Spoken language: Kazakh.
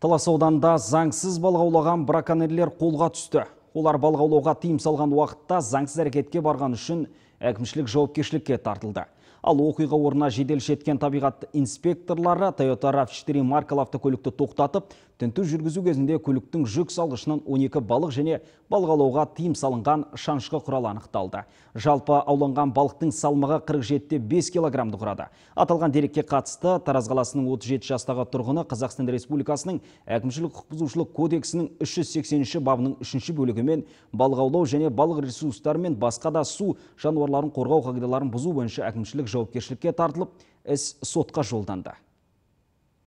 Талас ауданында заңсыз балғаулаған браконерлер қолға түсті. Олар балғаулауға аулауға салған уақытта заңсыз әрекетке барған үшін әкімшілік жауапкершілікке тартылды. Ал оқиға орнына жедел жеткен табиғат инспекторлары Toyota RAV4 маркалы автокөлікті тоқтатып, Тінту жүргізу кезінде көліктің жүк салғышынан 12 балық және балық тыйым салынған шаншқы құрал анықталды. Жалпы ауланған балықтың салмағы 47-те 5 килограммды құрады. Аталған дерекке қатысты Тараз қаласының 37 жастағы тұрғыны Қазақстан Республикасының әкімшілік бұзушылық кодексінің 380-ші бабының үшінші бөлігімен балық аулау және балық ресурстары мен басқа да су жануарларын қорғау қағидаларын бұзу бойынша әкімшілік жауапкершілікке тартылып, іс сотқа жолданды.